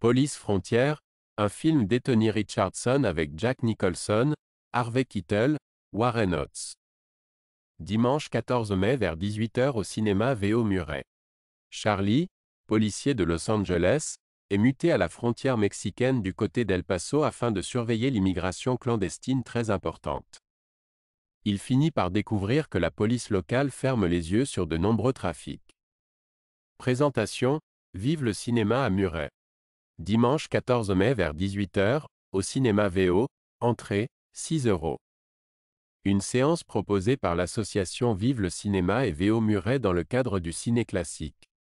Police frontière, un film d'Anthony Richardson avec Jack Nicholson, Harvey Keitel, Warren Oates. Dimanche 14 mai vers 18h au cinéma V.O. Muret. Charlie, policier de Los Angeles, est muté à la frontière mexicaine du côté d'El Paso afin de surveiller l'immigration clandestine très importante. Il finit par découvrir que la police locale ferme les yeux sur de nombreux trafics. Présentation Vive le cinéma à Muret. Dimanche 14 mai vers 18h, au cinéma VO, entrée, 6 euros. Une séance proposée par l'association Vive le Cinéma et VO Muret dans le cadre du Ciné Classique.